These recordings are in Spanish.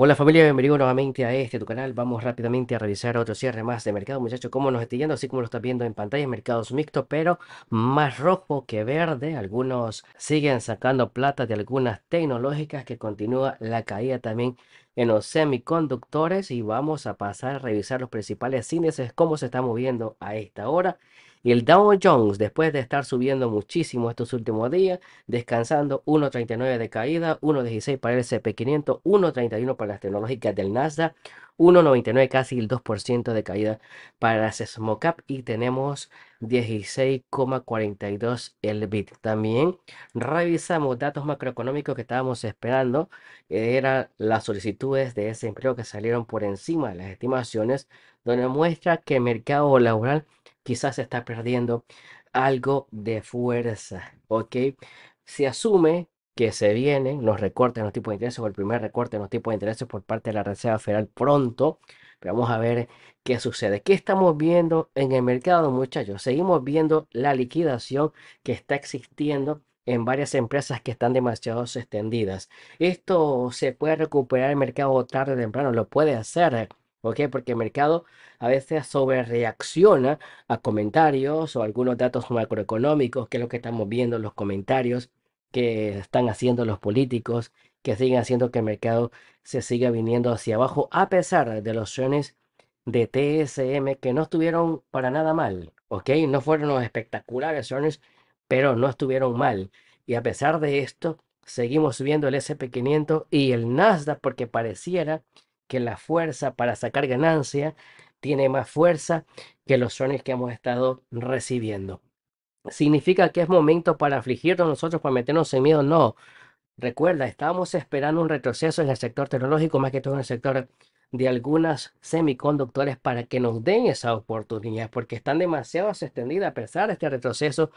Hola familia, bienvenido nuevamente a este tu canal. Vamos rápidamente a revisar otro cierre más de mercado, muchachos. Como nos está yendo, así como lo estás viendo en pantalla, mercados mixtos, pero más rojo que verde. Algunos siguen sacando plata de algunas tecnológicas que continúa la caída también en los semiconductores. Y vamos a pasar a revisar los principales índices, cómo se está moviendo a esta hora. Y el Dow Jones, después de estar subiendo muchísimo estos últimos días, descansando 1.39 de caída, 1.16 para el SP500, 1.31 para las tecnológicas del Nasdaq, 1.99 casi el 2% de caída para las small y tenemos 16,42 el bit. También revisamos datos macroeconómicos que estábamos esperando, eran las solicitudes de ese empleo que salieron por encima de las estimaciones, donde muestra que el mercado laboral quizás se está perdiendo algo de fuerza, ¿ok? Se asume que se vienen los recortes en los tipos de intereses o el primer recorte en los tipos de intereses por parte de la Reserva Federal pronto. Pero vamos a ver qué sucede. ¿Qué estamos viendo en el mercado, muchachos? Seguimos viendo la liquidación que está existiendo en varias empresas que están demasiado extendidas. Esto se puede recuperar el mercado tarde o temprano, lo puede hacer porque el mercado a veces sobrereacciona a comentarios o algunos datos macroeconómicos, que es lo que estamos viendo los comentarios que están haciendo los políticos, que siguen haciendo que el mercado se siga viniendo hacia abajo, a pesar de los acciones de TSM que no estuvieron para nada mal, ¿ok? No fueron espectaculares pero no estuvieron mal. Y a pesar de esto, seguimos subiendo el SP500 y el Nasdaq porque pareciera que la fuerza para sacar ganancia tiene más fuerza que los sones que hemos estado recibiendo. ¿Significa que es momento para afligirnos nosotros, para meternos en miedo? No. Recuerda, estábamos esperando un retroceso en el sector tecnológico, más que todo en el sector de algunas semiconductores para que nos den esa oportunidad, porque están demasiado extendidas. A pesar de este retroceso,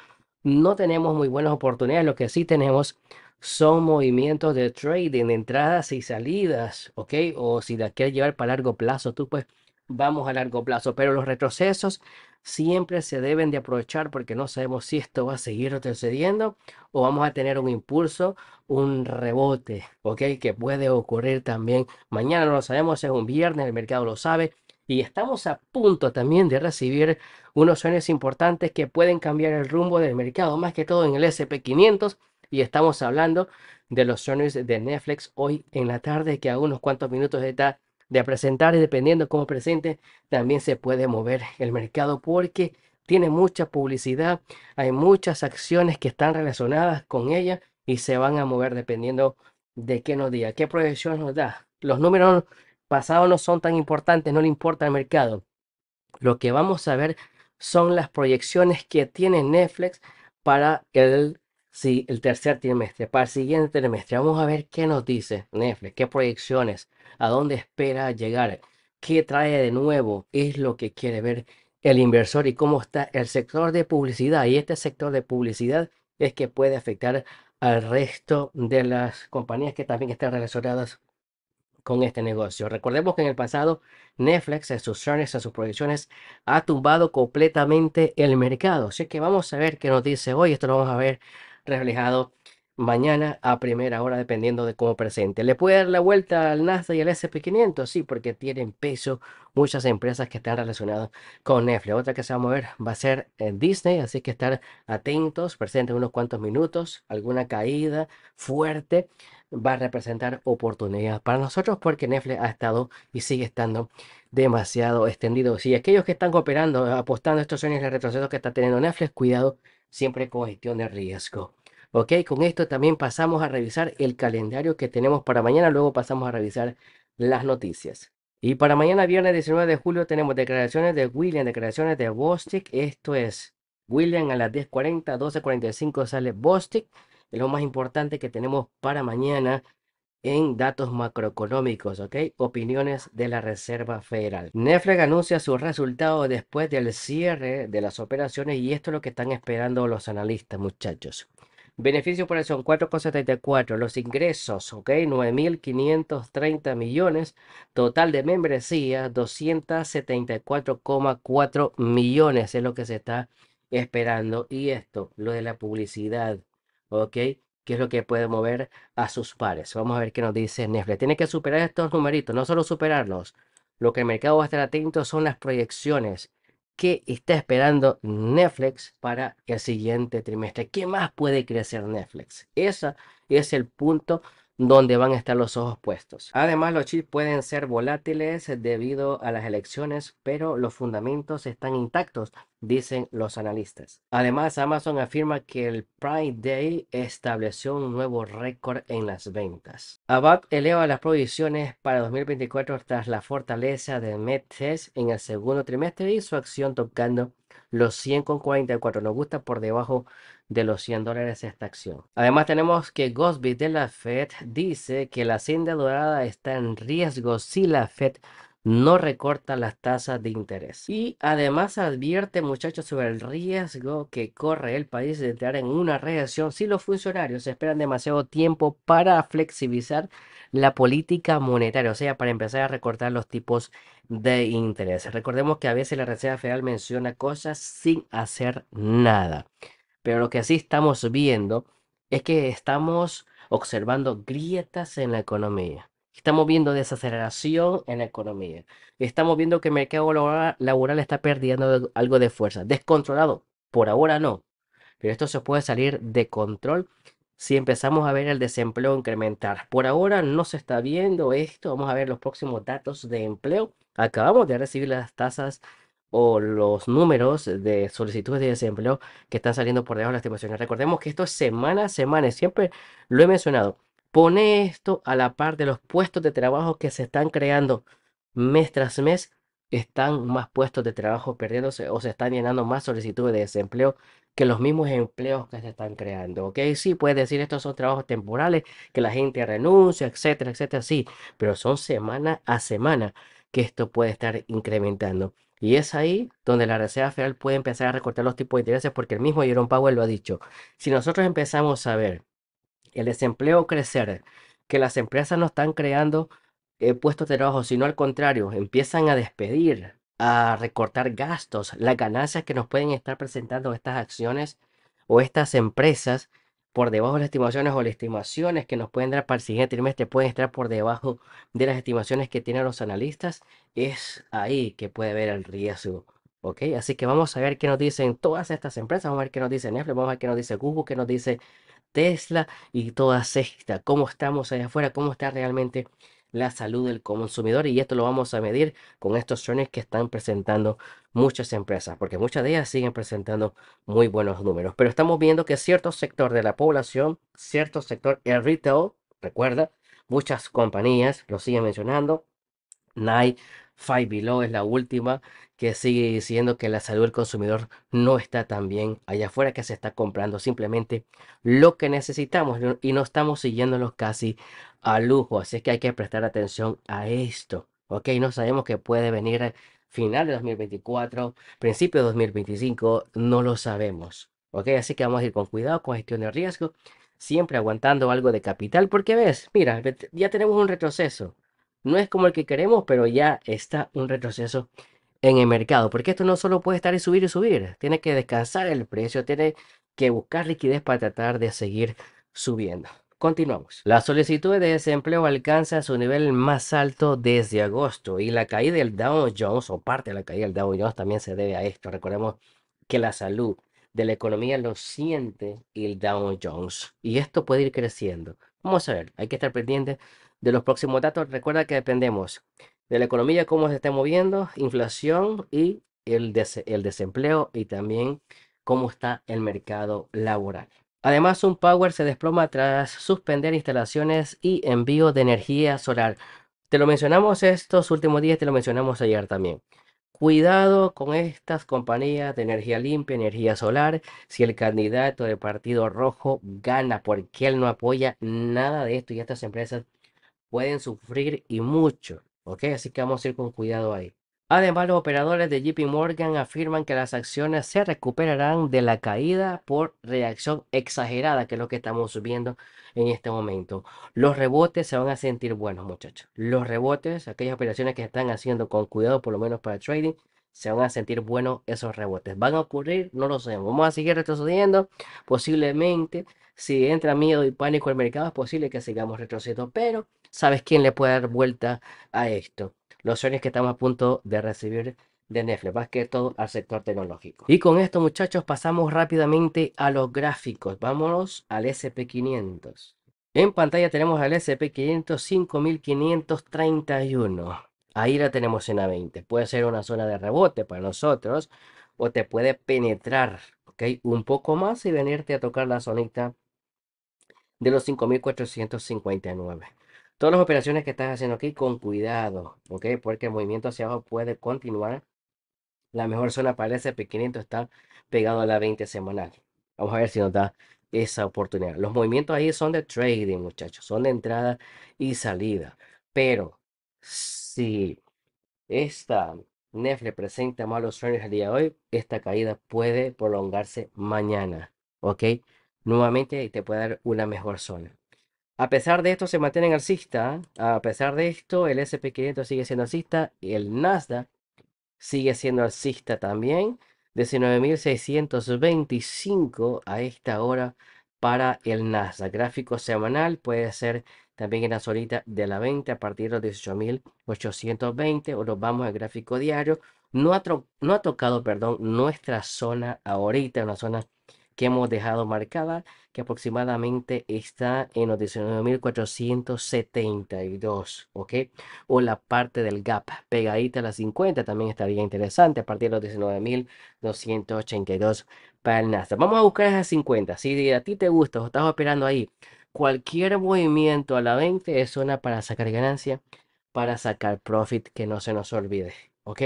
no tenemos muy buenas oportunidades. Lo que sí tenemos son movimientos de trading, entradas y salidas, ¿ok? O si la quieres llevar para largo plazo, tú pues vamos a largo plazo. Pero los retrocesos siempre se deben de aprovechar porque no sabemos si esto va a seguir retrocediendo o vamos a tener un impulso, un rebote, ¿ok? Que puede ocurrir también mañana, no lo sabemos, es un viernes, el mercado lo sabe. Y estamos a punto también de recibir unos sueños importantes que pueden cambiar el rumbo del mercado, más que todo en el SP500 y estamos hablando de los shows de Netflix hoy en la tarde, que a unos cuantos minutos está de presentar y dependiendo cómo presente, también se puede mover el mercado porque tiene mucha publicidad, hay muchas acciones que están relacionadas con ella y se van a mover dependiendo de qué nos diga, qué proyección nos da. Los números pasados no son tan importantes, no le importa al mercado. Lo que vamos a ver son las proyecciones que tiene Netflix para el Sí, el tercer trimestre. Para el siguiente trimestre, vamos a ver qué nos dice Netflix, qué proyecciones, a dónde espera llegar, qué trae de nuevo, es lo que quiere ver el inversor y cómo está el sector de publicidad. Y este sector de publicidad es que puede afectar al resto de las compañías que también están relacionadas con este negocio. Recordemos que en el pasado Netflix en sus earnings, en sus proyecciones, ha tumbado completamente el mercado. Así que vamos a ver qué nos dice hoy. Esto lo vamos a ver reflejado mañana a primera hora, dependiendo de cómo presente. ¿Le puede dar la vuelta al Nasdaq y al SP500? Sí, porque tienen peso muchas empresas que están relacionadas con Netflix. Otra que se va a mover va a ser eh, Disney, así que estar atentos, presente unos cuantos minutos, alguna caída fuerte va a representar oportunidad para nosotros porque Netflix ha estado y sigue estando demasiado extendido. Si aquellos que están cooperando, apostando estos años de retroceso que está teniendo Netflix, cuidado siempre con gestión de riesgo. Ok, con esto también pasamos a revisar el calendario que tenemos para mañana, luego pasamos a revisar las noticias. Y para mañana, viernes 19 de julio, tenemos declaraciones de William, declaraciones de Bostic. Esto es William a las 10.40, 12.45 sale Bostic. Es lo más importante que tenemos para mañana en datos macroeconómicos, ¿ok? Opiniones de la Reserva Federal. Netflix anuncia sus resultados después del cierre de las operaciones y esto es lo que están esperando los analistas, muchachos. Beneficio por setenta son 4,74. Los ingresos, ok, 9.530 millones. Total de membresía, 274,4 millones es lo que se está esperando. Y esto, lo de la publicidad, ok, que es lo que puede mover a sus pares. Vamos a ver qué nos dice Netflix. Tiene que superar estos numeritos, no solo superarlos. Lo que el mercado va a estar atento son las proyecciones qué está esperando Netflix para el siguiente trimestre. ¿Qué más puede crecer Netflix? Ese es el punto donde van a estar los ojos puestos. Además, los chips pueden ser volátiles debido a las elecciones, pero los fundamentos están intactos, dicen los analistas. Además, Amazon afirma que el Prime Day estableció un nuevo récord en las ventas. Abad eleva las provisiones para 2024 tras la fortaleza de METES en el segundo trimestre y su acción tocando los 144. Nos gusta por debajo de los 100 dólares esta acción. Además tenemos que Gosby de la Fed dice que la hacienda dorada está en riesgo si la Fed no recorta las tasas de interés. Y además advierte muchachos sobre el riesgo que corre el país de entrar en una reacción. si los funcionarios esperan demasiado tiempo para flexibilizar la política monetaria, o sea, para empezar a recortar los tipos de interés. Recordemos que a veces la Reserva Federal menciona cosas sin hacer nada. Pero lo que sí estamos viendo es que estamos observando grietas en la economía. Estamos viendo desaceleración en la economía. Estamos viendo que el mercado laboral está perdiendo algo de fuerza. Descontrolado. Por ahora no. Pero esto se puede salir de control si empezamos a ver el desempleo incrementar. Por ahora no se está viendo esto. Vamos a ver los próximos datos de empleo. Acabamos de recibir las tasas o los números de solicitudes de desempleo que están saliendo por debajo de las estimaciones. Recordemos que esto es semana a semana, siempre lo he mencionado. Pone esto a la par de los puestos de trabajo que se están creando mes tras mes, están más puestos de trabajo perdiéndose o se están llenando más solicitudes de desempleo que los mismos empleos que se están creando, ¿ok? Sí, puedes decir estos son trabajos temporales, que la gente renuncia, etcétera, etcétera, sí, pero son semana a semana que esto puede estar incrementando. Y es ahí donde la Reserva Federal puede empezar a recortar los tipos de intereses porque el mismo Jerome Powell lo ha dicho. Si nosotros empezamos a ver el desempleo crecer, que las empresas no están creando eh, puestos de trabajo, sino al contrario, empiezan a despedir, a recortar gastos, las ganancias que nos pueden estar presentando estas acciones o estas empresas, por debajo de las estimaciones o las estimaciones que nos pueden dar para el siguiente trimestre pueden estar por debajo de las estimaciones que tienen los analistas, es ahí que puede ver el riesgo. ¿Ok? Así que vamos a ver qué nos dicen todas estas empresas, vamos a ver qué nos dice Netflix, vamos a ver qué nos dice Google, qué nos dice Tesla y todas estas. ¿Cómo estamos allá afuera? ¿Cómo está realmente la salud del consumidor? Y esto lo vamos a medir con estos chones que están presentando muchas empresas, porque muchas de ellas siguen presentando muy buenos números. Pero estamos viendo que cierto sector de la población, cierto sector, el retail, recuerda, muchas compañías lo siguen mencionando. Nike, Five Below es la última que sigue diciendo que la salud del consumidor no está tan bien allá afuera, que se está comprando simplemente lo que necesitamos y no estamos siguiéndolos casi a lujo. Así es que hay que prestar atención a esto. Ok, no sabemos que puede venir final de 2024, principio de 2025, no lo sabemos. ¿Ok? Así que vamos a ir con cuidado, con gestión de riesgo, siempre aguantando algo de capital, porque ves, mira, ya tenemos un retroceso. No es como el que queremos, pero ya está un retroceso en el mercado, porque esto no solo puede estar y subir y subir, tiene que descansar el precio, tiene que buscar liquidez para tratar de seguir subiendo. Continuamos. La solicitud de desempleo alcanza su nivel más alto desde agosto y la caída del Dow Jones o parte de la caída del Dow Jones también se debe a esto. Recordemos que la salud de la economía lo siente el Dow Jones y esto puede ir creciendo. Vamos a ver, hay que estar pendiente de los próximos datos. Recuerda que dependemos de la economía, cómo se está moviendo, inflación y el desempleo y también cómo está el mercado laboral. Además, power se desploma tras suspender instalaciones y envío de energía solar. Te lo mencionamos estos últimos días, te lo mencionamos ayer también. Cuidado con estas compañías de energía limpia, energía solar. Si el candidato del Partido Rojo gana porque él no apoya nada de esto y estas empresas pueden sufrir y mucho. ¿Ok? Así que vamos a ir con cuidado ahí. Además, los operadores de JP Morgan afirman que las acciones se recuperarán de la caída por reacción exagerada, que es lo que estamos viendo en este momento. Los rebotes se van a sentir buenos, muchachos. Los rebotes, aquellas operaciones que están haciendo con cuidado, por lo menos para trading, se van a sentir buenos esos rebotes. ¿Van a ocurrir? No lo sé. Vamos a seguir retrocediendo. Posiblemente, si entra miedo y pánico al mercado, es posible que sigamos retrocediendo. Pero, ¿sabes quién le puede dar vuelta a esto? los sueños que estamos a punto de recibir de Netflix, más que todo al sector tecnológico. Y con esto muchachos pasamos rápidamente a los gráficos. Vámonos al SP500. En pantalla tenemos al SP500 5531. Ahí la tenemos en A20. Puede ser una zona de rebote para nosotros o te puede penetrar ¿ok? un poco más y venirte a tocar la zonita de los 5459. Todas las operaciones que estás haciendo aquí con cuidado, ¿ok? Porque el movimiento hacia abajo puede continuar. La mejor zona para el SP500 está pegado a la 20 semanal. Vamos a ver si nos da esa oportunidad. Los movimientos ahí son de trading, muchachos. Son de entrada y salida. Pero si esta NEF presenta malos sueños el día de hoy, esta caída puede prolongarse mañana. ¿Ok? Nuevamente te puede dar una mejor zona. A pesar de esto, se mantienen alcista. ¿eh? A pesar de esto, el SP500 sigue siendo alcista y el Nasdaq sigue siendo alcista también. 19.625 a esta hora para el Nasdaq. Gráfico semanal puede ser también en la solita de la venta a partir de los 18.820 o nos vamos al gráfico diario. No ha, no ha tocado, perdón, nuestra zona ahorita, una zona que hemos dejado marcada que aproximadamente está en los 19.472, ¿ok? O la parte del gap pegadita a las 50 también estaría interesante a partir de los 19.282 para el Vamos a buscar esas 50. Si a ti te gusta o estás operando ahí, cualquier movimiento a la 20 es una para sacar ganancia, para sacar profit, que no se nos olvide. ¿ok?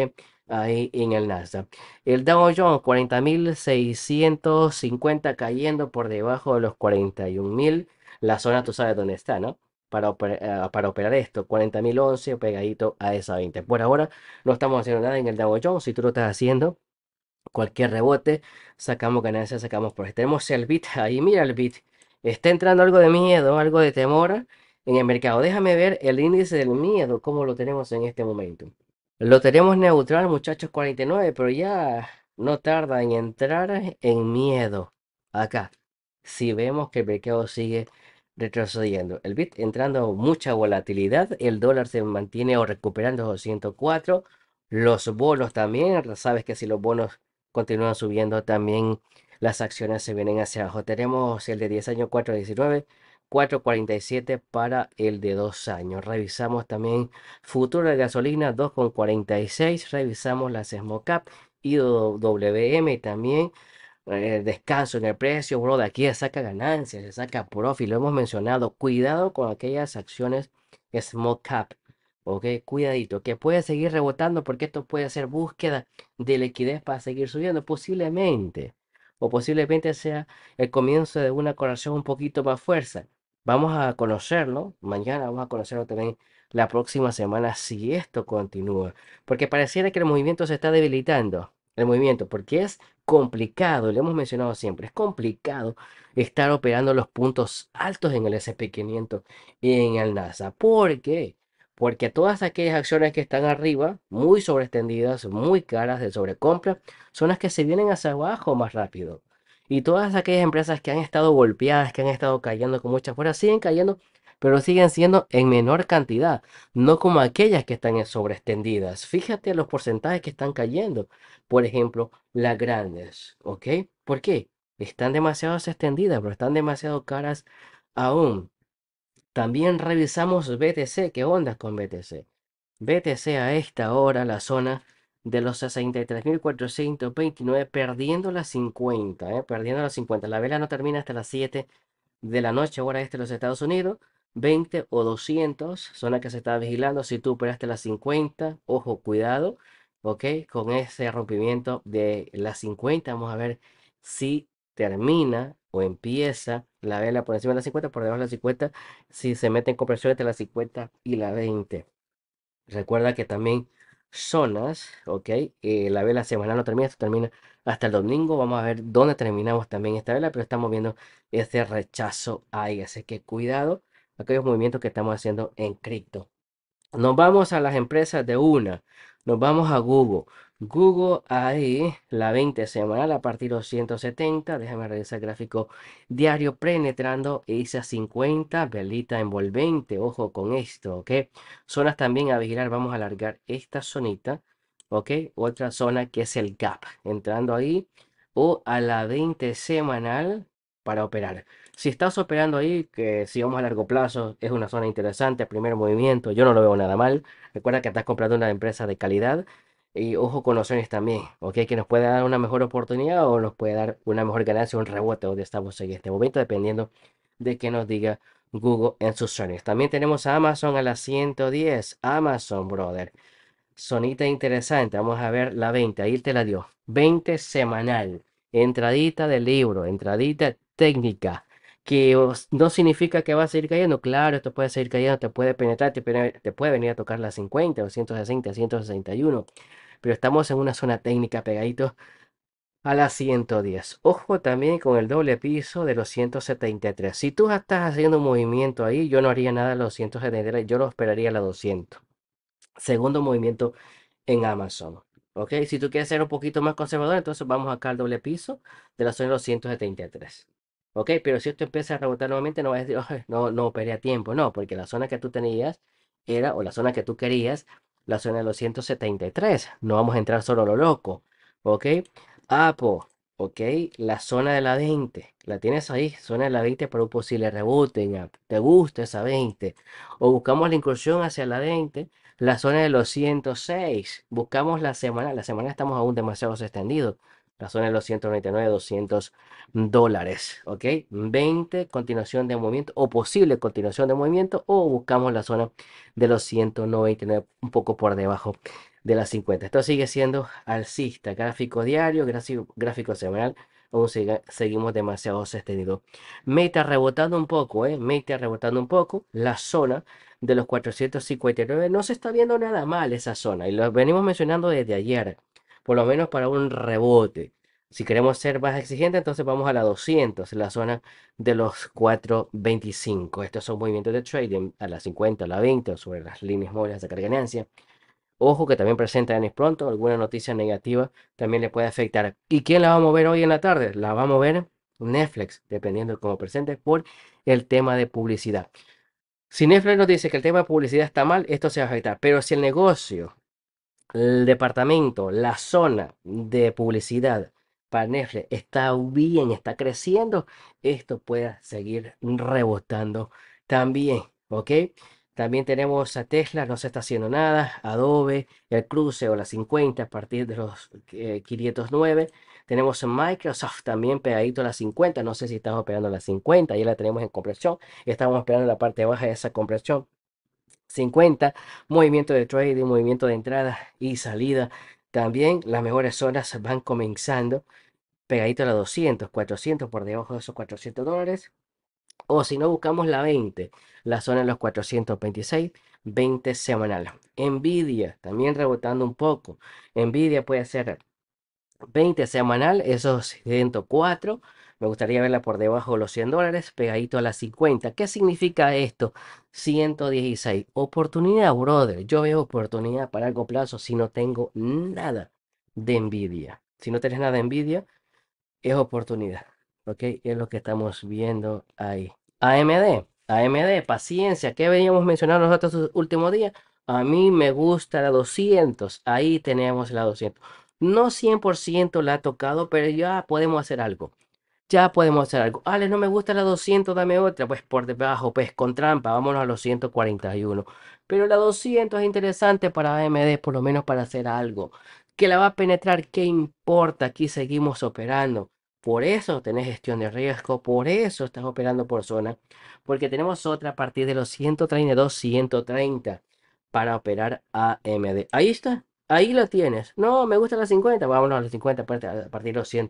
Ahí en el Nasdaq. El Dow Jones 40.650 cayendo por debajo de los 41.000. La zona tú sabes dónde está, ¿no? Para, eh, para operar esto, 40.011 pegadito a esa 20. Por ahora no estamos haciendo nada en el Dow Jones. Si tú lo estás haciendo, cualquier rebote, sacamos ganancias, sacamos por Tenemos el bit ahí, mira el bit. Está entrando algo de miedo, algo de temor en el mercado. Déjame ver el índice del miedo, cómo lo tenemos en este momento. Lo tenemos neutral, muchachos, 49, pero ya no tarda en entrar en miedo. Acá, si vemos que el mercado sigue retrocediendo. El bit entrando mucha volatilidad, el dólar se mantiene o recuperando 204, los bonos también, sabes que si los bonos continúan subiendo también las acciones se vienen hacia abajo. Tenemos el de 10 años 419 4.47 para el de dos años. Revisamos también futuro de gasolina 2.46. Revisamos las Smocap y WM también. Eh, descanso en el precio, bro. De aquí se saca ganancias, se saca profit. Lo hemos mencionado. Cuidado con aquellas acciones small cap. Ok, cuidadito, que puede seguir rebotando porque esto puede ser búsqueda de liquidez para seguir subiendo, posiblemente. O posiblemente sea el comienzo de una corrección un poquito más fuerza Vamos a conocerlo mañana, vamos a conocerlo también la próxima semana si esto continúa, porque pareciera que el movimiento se está debilitando, el movimiento, porque es complicado, lo hemos mencionado siempre, es complicado estar operando los puntos altos en el SP500 y en el NASA. ¿Por qué? Porque todas aquellas acciones que están arriba, muy sobreestendidas, muy caras de sobrecompra, son las que se vienen hacia abajo más rápido. Y todas aquellas empresas que han estado golpeadas, que han estado cayendo con mucha fuerza, siguen cayendo, pero siguen siendo en menor cantidad, no como aquellas que están sobre sobreextendidas. Fíjate los porcentajes que están cayendo. Por ejemplo, las grandes, ¿ok? ¿Por qué? Están demasiado extendidas, pero están demasiado caras aún. También revisamos BTC, ¿qué onda con BTC? BTC a esta hora, la zona de los 63.429, perdiendo las 50, eh, perdiendo las 50. La vela no termina hasta las 7 de la noche, Ahora este de los Estados Unidos. 20 o 200 son las que se está vigilando. Si tú operaste las 50, ojo, cuidado, ¿ok? Con ese rompimiento de las 50, vamos a ver si termina o empieza la vela por encima de las 50, por debajo de las 50, si se mete en compresión entre las 50 y las 20. Recuerda que también zonas, ¿ok? la vela semanal no termina, esto termina hasta el domingo. Vamos a ver dónde terminamos también esta vela, pero estamos viendo ese rechazo ahí. Así que cuidado aquellos movimientos que estamos haciendo en cripto. Nos vamos a las empresas de una. Nos vamos a Google. Google ahí la 20 semanal a partir de los 170. Déjame revisar el gráfico diario penetrando esa 50. Velita envolvente. Ojo con esto, ¿ok? Zonas también a vigilar. Vamos a alargar esta zonita, ¿ok? Otra zona que es el gap. Entrando ahí o a la 20 semanal para operar. Si estás operando ahí, que si vamos a largo plazo, es una zona interesante, primer movimiento, yo no lo veo nada mal. Recuerda que estás comprando una empresa de calidad, y ojo con los también, ¿ok? Que nos puede dar una mejor oportunidad o nos puede dar una mejor ganancia, un rebote donde estamos en este momento, dependiendo de qué nos diga Google en sus sueños. También tenemos a Amazon a las 110. Amazon, brother. Sonita interesante. Vamos a ver la 20. Ahí te la dio. 20 semanal. Entradita del libro. Entradita técnica. Que no significa que va a seguir cayendo. Claro, esto puede seguir cayendo. Te puede penetrar. Te, puede venir a tocar la 50 o 160, 161 pero estamos en una zona técnica pegadito a la 110. Ojo también con el doble piso de los 173. Si tú estás haciendo un movimiento ahí, yo no haría nada a los 173, yo lo esperaría a la 200. Segundo movimiento en Amazon. ¿Ok? Si tú quieres ser un poquito más conservador, entonces vamos acá al doble piso de la zona de los 173. ¿Ok? Pero si esto empieza a rebotar nuevamente, no vas a decir, no, no operé a tiempo. No, porque la zona que tú tenías era, o la zona que tú querías, la zona de los 173. No vamos a entrar solo lo loco. ¿Ok? Apo, ¿ok? La zona de la 20. La tienes ahí, zona de la 20 para un posible rebote en ¿Te gusta esa 20? O buscamos la incursión hacia la 20. La zona de los 106. Buscamos la semana. La semana estamos aún demasiado extendidos. La zona de los 199, 200 dólares, ¿ok? 20, continuación de movimiento o posible continuación de movimiento o buscamos la zona de los 199, un poco por debajo de las 50. Esto sigue siendo alcista, gráfico diario, gráfico, gráfico semanal, aún seguimos demasiado sostenido. Meta rebotando un poco, ¿eh? Meta rebotando un poco. La zona de los 459 no se está viendo nada mal esa zona y lo venimos mencionando desde ayer por lo menos para un rebote. Si queremos ser más exigentes, entonces vamos a la 200, En la zona de los 425. Estos son movimientos de trading a la 50, a la 20 sobre las líneas móviles de sacar ganancia. Ojo que también presenta presentan pronto alguna noticia negativa también le puede afectar. ¿Y quién la va a mover hoy en la tarde? La va a mover Netflix, dependiendo de cómo presente, por el tema de publicidad. Si Netflix nos dice que el tema de publicidad está mal, esto se va a afectar. Pero si el negocio el departamento, la zona de publicidad para Netflix está bien, está creciendo, esto puede seguir rebotando también, ¿ok? También tenemos a Tesla, no se está haciendo nada, Adobe, el cruce o la 50 a partir de los 509. Eh, tenemos Microsoft también pegadito a la 50, no sé si estamos pegando a la 50, ya la tenemos en compresión, estamos esperando la parte baja de esa compresión. 50, movimiento de trading, movimiento de entrada y salida. También las mejores zonas van comenzando pegadito a los 200, 400 por debajo de esos 400 dólares. O si no, buscamos la 20, la zona de los 426, 20 semanal. Nvidia, también rebotando un poco. Nvidia puede ser 20 semanal, esos 104 me gustaría verla por debajo de los 100 dólares, pegadito a las 50. ¿Qué significa esto? 116. Oportunidad, brother. Yo veo oportunidad para largo plazo si no tengo nada de envidia. Si no tienes nada de envidia, es oportunidad. ¿Ok? Es lo que estamos viendo ahí. AMD. AMD, paciencia. ¿Qué veníamos mencionando nosotros el últimos días? A mí me gusta la 200. Ahí tenemos la 200. No 100% la ha tocado, pero ya podemos hacer algo ya podemos hacer algo. Ale, no me gusta la 200, dame otra. Pues por debajo, pues con trampa, vámonos a los 141. Pero la 200 es interesante para AMD, por lo menos para hacer algo. Que la va a penetrar, ¿qué importa? Aquí seguimos operando. Por eso tenés gestión de riesgo, por eso estás operando por zona. Porque tenemos otra a partir de los 132, 130 para operar AMD. Ahí está, ahí lo tienes. No, me gusta la 50, vámonos a los 50 pues, a partir de los 100.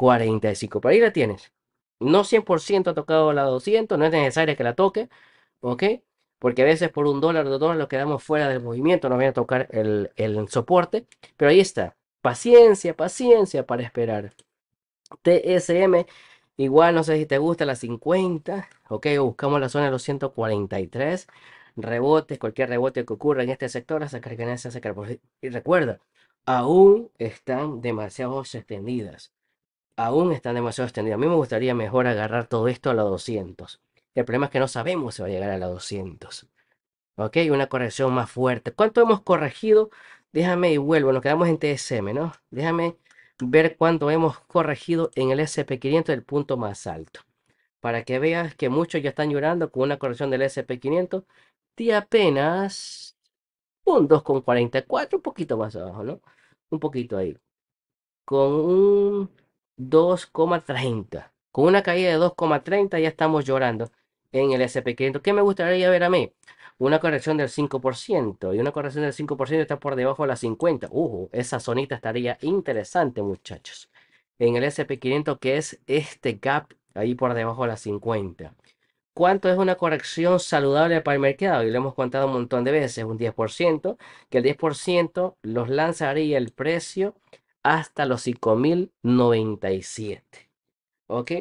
45. Por ahí la tienes. No 100% ha tocado la 200, no es necesario que la toque, ¿ok? Porque a veces por un dólar o dos dólares lo quedamos fuera del movimiento, No viene a tocar el, el soporte. Pero ahí está. Paciencia, paciencia para esperar. TSM Igual no sé si te gusta la 50, ok, buscamos la zona de los 143, rebotes, cualquier rebote que ocurra en este sector, a sacar ganancias, sacar Y recuerda, aún están demasiado extendidas aún están demasiado extendidos. A mí me gustaría mejor agarrar todo esto a la 200. El problema es que no sabemos si va a llegar a la 200. ¿Ok? Una corrección más fuerte. ¿Cuánto hemos corregido? Déjame y vuelvo. Nos quedamos en TSM, ¿no? Déjame ver cuánto hemos corregido en el SP500, el punto más alto. Para que veas que muchos ya están llorando con una corrección del SP500 de apenas un 2,44, un poquito más abajo, ¿no? Un poquito ahí. Con un 2,30. Con una caída de 2,30 ya estamos llorando en el SP500. ¿Qué me gustaría ver a mí? Una corrección del 5%. Y una corrección del 5% está por debajo de las 50. Uh, esa zonita estaría interesante, muchachos. En el SP500, que es este gap ahí por debajo de las 50. ¿Cuánto es una corrección saludable para el mercado? Y lo hemos contado un montón de veces, un 10%, que el 10% los lanzaría el precio hasta los 5097. ¿Ok?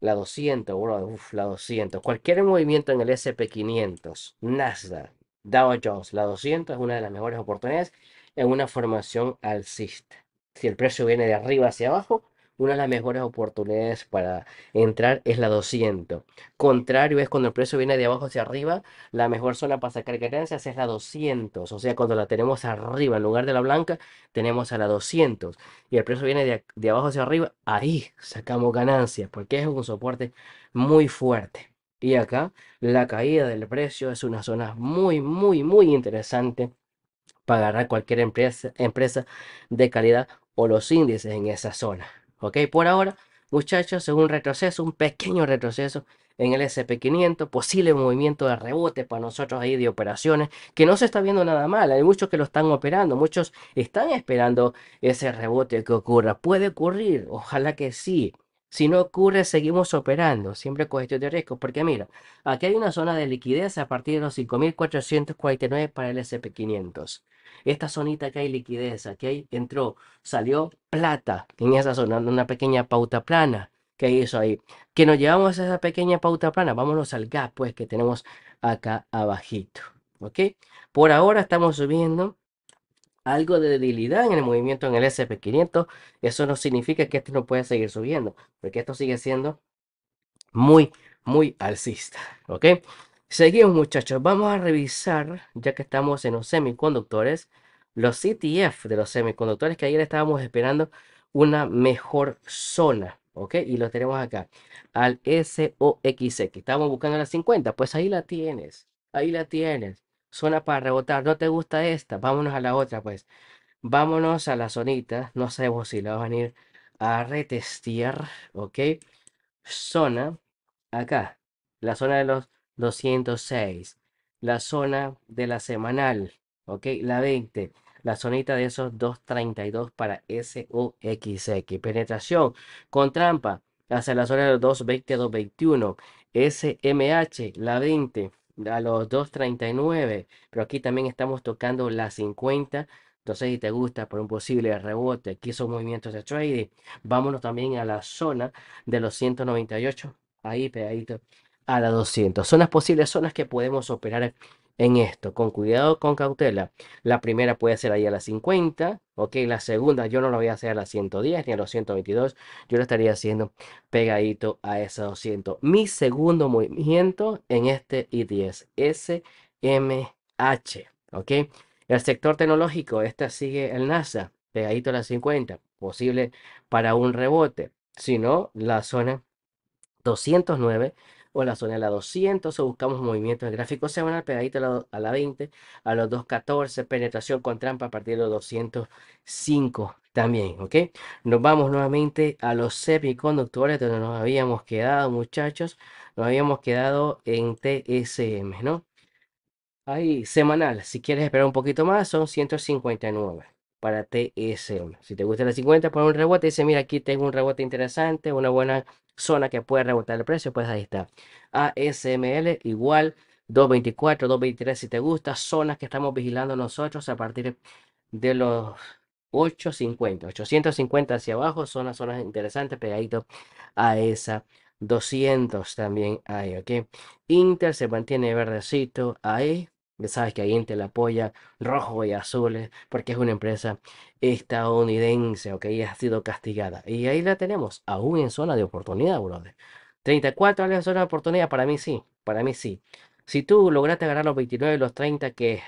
La 200, bro, uf, la 200. Cualquier movimiento en el SP500, Nasdaq, Dow Jones, la 200 es una de las mejores oportunidades en una formación alcista. Si el precio viene de arriba hacia abajo, una de las mejores oportunidades para entrar es la 200. Contrario es cuando el precio viene de abajo hacia arriba, la mejor zona para sacar ganancias es la 200. O sea, cuando la tenemos arriba, en lugar de la blanca, tenemos a la 200. Y el precio viene de, abajo hacia arriba, ahí sacamos ganancias, porque es un soporte muy fuerte. Y acá la caída del precio es una zona muy, muy, muy interesante para agarrar cualquier empresa, empresa de calidad o los índices en esa zona. ¿Ok? Por ahora, muchachos, es un retroceso, un pequeño retroceso en el SP500, posible movimiento de rebote para nosotros ahí de operaciones, que no se está viendo nada mal, hay muchos que lo están operando, muchos están esperando ese rebote que ocurra, puede ocurrir, ojalá que sí. Si no ocurre, seguimos operando, siempre cuestión de riesgo, porque mira, aquí hay una zona de liquidez a partir de los 5.449 para el SP500 esta zonita que hay liquidez, aquí entró, salió plata en esa zona, una pequeña pauta plana que hizo ahí. Que nos llevamos a esa pequeña pauta plana, vámonos al gap pues que tenemos acá abajito, ¿ok? Por ahora estamos subiendo algo de debilidad en el movimiento en el SP500, eso no significa que esto no pueda seguir subiendo, porque esto sigue siendo muy, muy alcista, ¿ok? Seguimos muchachos, vamos a revisar, ya que estamos en los semiconductores, los CTF e de los semiconductores que ayer estábamos esperando una mejor zona, ¿ok? Y lo tenemos acá, al SOXX, estábamos buscando la 50, pues ahí la tienes, ahí la tienes, zona para rebotar, no te gusta esta, vámonos a la otra pues, vámonos a la zonita, no sabemos si la van a ir a retestear, ¿ok? Zona, acá, la zona de los 206. La zona de la semanal, ¿ok? La 20. La zonita de esos 232 para SOXX. Penetración con trampa hacia la zona de los 220-221. SMH, la 20 a los 2.39, pero aquí también estamos tocando La 50. Entonces, si te gusta por un posible rebote, aquí son movimientos de trading. Vámonos también a la zona de los 198, ahí pegadito a la 200. Son las posibles zonas que podemos operar en esto. Con cuidado, con cautela. La primera puede ser ahí a las 50. Ok, la segunda yo no lo voy a hacer a las 110 ni a los 122. Yo lo estaría haciendo pegadito a esa 200. Mi segundo movimiento en este I10. SMH. Ok. El sector tecnológico, esta sigue el NASA, pegadito a la 50, posible para un rebote. Si no, la zona 209 o la zona de la 200 o buscamos movimiento el gráfico semanal pegadito a la, a la 20, a los 214, penetración con trampa a partir de los 205 también, ¿ok? Nos vamos nuevamente a los semiconductores donde nos habíamos quedado, muchachos. Nos habíamos quedado en TSM, ¿no? Ahí, semanal, si quieres esperar un poquito más, son 159 para TS1, Si te gusta la 50 por un rebote, dice, mira, aquí tengo un rebote interesante, una buena zona que puede rebotar el precio, pues ahí está. ASML igual 224, 223 si te gusta, zonas que estamos vigilando nosotros a partir de los 850, 850 hacia abajo, son las zonas interesantes pegadito a esa 200 también hay, ¿ok? Inter se mantiene verdecito ahí, Sabes que ahí Intel apoya rojo y azules porque es una empresa estadounidense, ok, ha sido castigada. Y ahí la tenemos, aún en zona de oportunidad, brother. 34 años en zona de oportunidad, para mí sí, para mí sí. Si tú lograste ganar los 29, los 30 que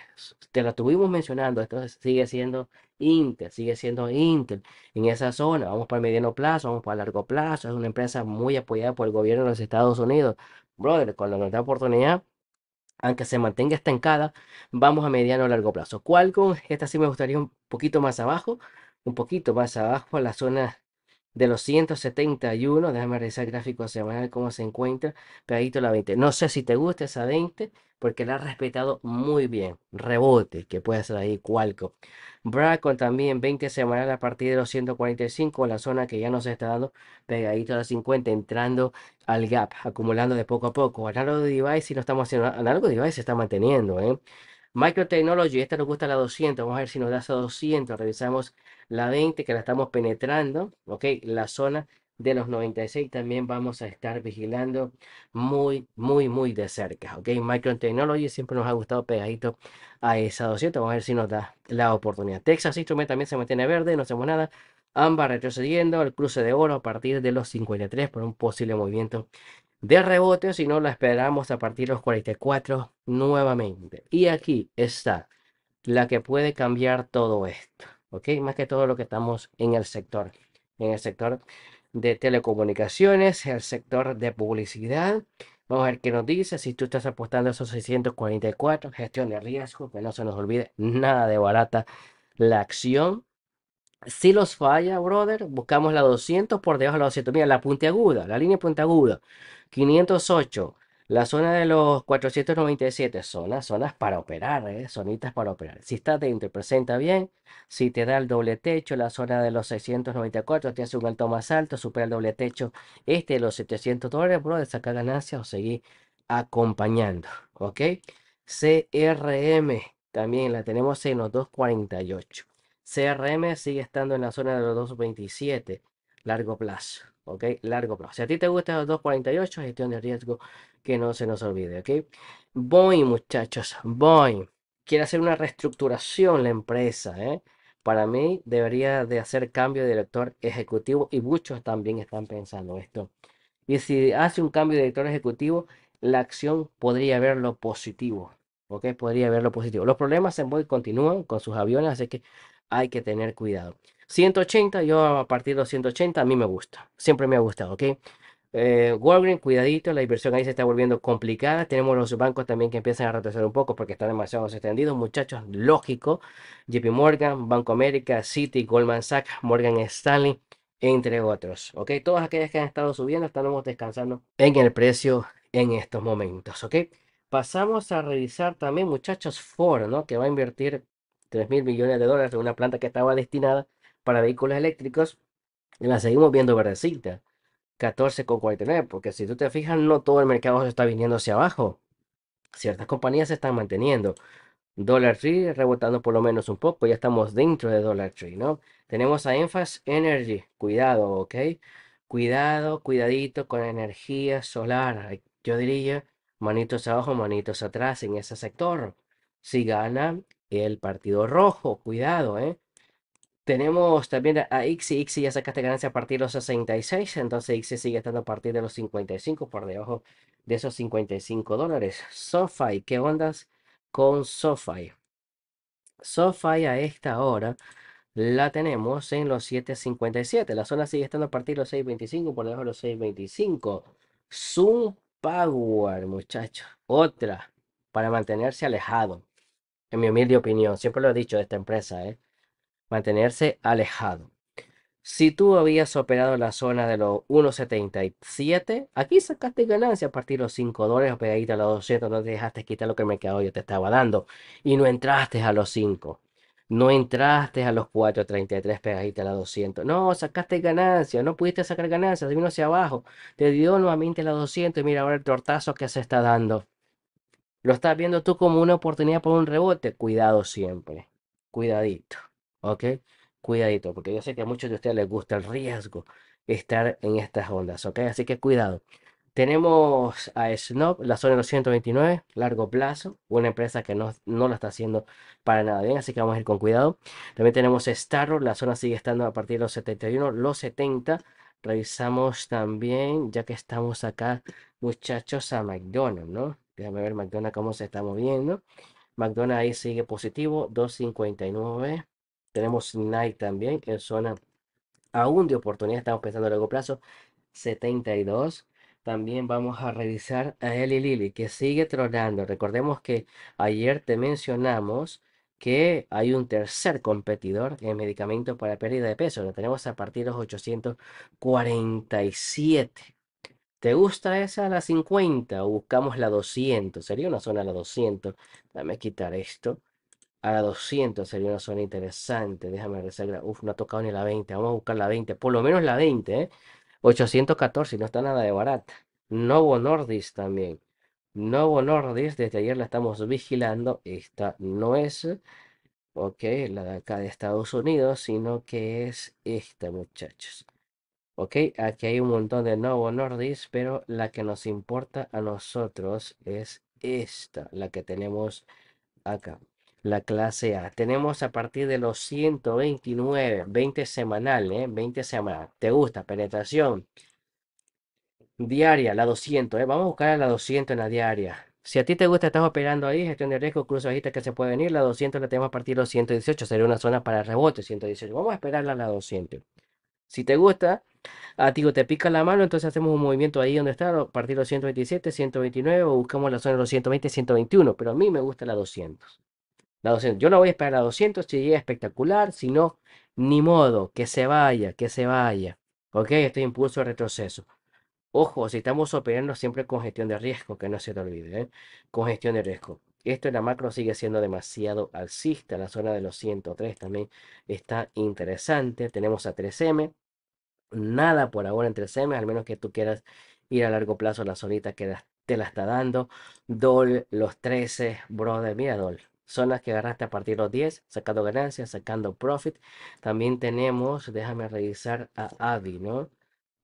te la tuvimos mencionando, esto sigue siendo Intel, sigue siendo Intel en esa zona. Vamos para el mediano plazo, vamos para el largo plazo. Es una empresa muy apoyada por el gobierno de los Estados Unidos. Brother, cuando nos da oportunidad, aunque se mantenga estancada, vamos a mediano o largo plazo. Qualcomm, esta sí me gustaría un poquito más abajo, un poquito más abajo a la zona de los 171, déjame revisar el gráfico semanal cómo se encuentra, pegadito a la 20. No sé si te gusta esa 20, porque la ha respetado muy bien. Rebote, que puede ser ahí Cualco. Bracon también 20 semanal a partir de los 145, la zona que ya nos está dando pegadito a la 50, entrando al gap, acumulando de poco a poco. de Device, si no estamos haciendo, de Device se está manteniendo, ¿eh? Microtechnology, esta nos gusta la 200, vamos a ver si nos da esa 200, revisamos la 20 que la estamos penetrando, ok, la zona de los 96 también vamos a estar vigilando muy, muy, muy de cerca. Ok, Micron Technology siempre nos ha gustado pegadito a esa 200. Vamos a ver si nos da la oportunidad. Texas Instrument también se mantiene verde, no hacemos nada. Ambas retrocediendo el cruce de oro a partir de los 53 por un posible movimiento de rebote. Si no, la esperamos a partir de los 44 nuevamente. Y aquí está la que puede cambiar todo esto. Más que todo lo que estamos en el sector, en el sector de telecomunicaciones, el sector de publicidad. Vamos a ver qué nos dice. Si tú estás apostando a esos 644, gestión de riesgo, que no se nos olvide, nada de barata la acción. Si los falla, brother, buscamos la 200 por debajo de la 200. Mira, la puntiaguda, la línea aguda 508, la zona de los 497 zonas, zonas para operar, ¿eh? zonitas para operar. Si está dentro, presenta bien. Si te da el doble techo, la zona de los 694 te hace un alto más alto, supera el doble techo. Este de los 700 dólares, bro, de sacar ganancias o seguir acompañando. ¿Ok? CRM también la tenemos en los 248. CRM sigue estando en la zona de los 227 largo plazo. ¿ok? Largo plazo. Si a ti te gusta los 248, gestión de riesgo, que no se nos olvide, ¿ok? Boeing, muchachos, Boeing quiere hacer una reestructuración la empresa, ¿eh? Para mí debería de hacer cambio de director ejecutivo y muchos también están pensando esto. Y si hace un cambio de director ejecutivo, la acción podría ver lo positivo, ¿ok? Podría ver lo positivo. Los problemas en Boeing continúan con sus aviones, así que hay que tener cuidado. 180, yo a partir de los 180 a mí me gusta, siempre me ha gustado, ¿ok? Eh, Walgreens, cuidadito, la inversión ahí se está volviendo complicada. Tenemos los bancos también que empiezan a retroceder un poco porque están demasiado extendidos, muchachos. Lógico, JP Morgan, Banco América, Citi, Goldman Sachs, Morgan Stanley, entre otros. Ok, todas aquellas que han estado subiendo, estamos descansando en el precio en estos momentos. Ok, pasamos a revisar también, muchachos, Ford, ¿no? Que va a invertir 3 mil millones de dólares en una planta que estaba destinada para vehículos eléctricos, la seguimos viendo verdecita, 14,49, porque si tú te fijas, no todo el mercado se está viniendo hacia abajo. Ciertas compañías se están manteniendo. Dollar Tree rebotando por lo menos un poco, ya estamos dentro de Dollar Tree, ¿no? Tenemos a Enfas Energy, cuidado, ¿ok? Cuidado, cuidadito con energía solar. Yo diría, manitos abajo, manitos atrás en ese sector. Si gana el partido rojo, cuidado, ¿eh? Tenemos también a Ixi. Ixi ya sacaste ganancia a partir de los 66. Entonces Ixi sigue estando a partir de los 55, por debajo de esos 55 dólares. SoFi, ¿qué ondas con SoFi? SoFi a esta hora la tenemos en los 7.57. La zona sigue estando a partir de los 6.25, por debajo de los 6.25. Zoom Power, muchachos. Otra para mantenerse alejado. En mi humilde opinión, siempre lo he dicho de esta empresa, ¿eh? mantenerse alejado. Si tú habías operado la zona de los 1.77, aquí sacaste ganancia a partir de los 5 dólares o pegadita a los 200, no te dejaste quitar lo que me mercado yo te estaba dando y no entraste a los 5. No entraste a los 4.33 pegadita a la 200. No, sacaste ganancia. No pudiste sacar ganancias. Vino hacia abajo. Te dio nuevamente a la 200. Y mira ahora el tortazo que se está dando. Lo estás viendo tú como una oportunidad por un rebote. Cuidado siempre. Cuidadito. ¿ok? Cuidadito, porque yo sé que a muchos de ustedes les gusta el riesgo estar en estas ondas, ¿ok? Así que cuidado. Tenemos a Snob, la zona de los 129, largo plazo, una empresa que no, no la está haciendo para nada bien, así que vamos a ir con cuidado. También tenemos Starro, la zona sigue estando a partir de los 71, los 70. Revisamos también, ya que estamos acá, muchachos, a McDonald's, ¿no? Déjame ver McDonald's cómo se está moviendo. McDonald's ahí sigue positivo, 259. Tenemos Night también en zona aún de oportunidad, estamos pensando a largo plazo, 72. También vamos a revisar a Eli Lilly, que sigue tronando. Recordemos que ayer te mencionamos que hay un tercer competidor en medicamentos para pérdida de peso. Lo tenemos a partir de los 847. ¿Te gusta esa a la 50 o buscamos la 200? Sería una zona a la 200. Dame quitar esto. A la 200 sería una zona interesante. Déjame reservar. Uf, no ha tocado ni la 20. Vamos a buscar la 20. Por lo menos la 20, ¿eh? 814, no está nada de barata. Novo Nordis también. Novo Nordis, desde ayer la estamos vigilando. Esta no es, ok, la de acá de Estados Unidos, sino que es esta, muchachos. Ok, aquí hay un montón de Novo Nordis, pero la que nos importa a nosotros es esta, la que tenemos acá la clase A. Tenemos a partir de los 129, 20 semanal, ¿eh? 20 semanal. ¿Te gusta? Penetración diaria, la 200, ¿eh? Vamos a buscar a la 200 en la diaria. Si a ti te gusta, estás operando ahí, gestión de riesgo, cruz bajita que se puede venir, la 200 la tenemos a partir de los 118, sería una zona para rebote, 118. Vamos a esperarla a la 200. Si te gusta, a ti te pica la mano, entonces hacemos un movimiento ahí donde está, a partir de los 127, 129 o buscamos la zona de los 120, 121, pero a mí me gusta la 200. Yo no voy a esperar a 200 si llega espectacular, si no, ni modo, que se vaya, que se vaya. Ok, este impulso de retroceso. Ojo, si estamos operando siempre con gestión de riesgo, que no se te olvide, ¿eh? con gestión de riesgo. Esto en la macro sigue siendo demasiado alcista. La zona de los 103 también está interesante. Tenemos a 3M. Nada por ahora en 3M, al menos que tú quieras ir a largo plazo. La zonita que te la está dando. DOL, los 13, brother. Mira, DOL. Zonas que agarraste a partir de los 10, sacando ganancias, sacando profit. También tenemos, déjame revisar a Avi, ¿no?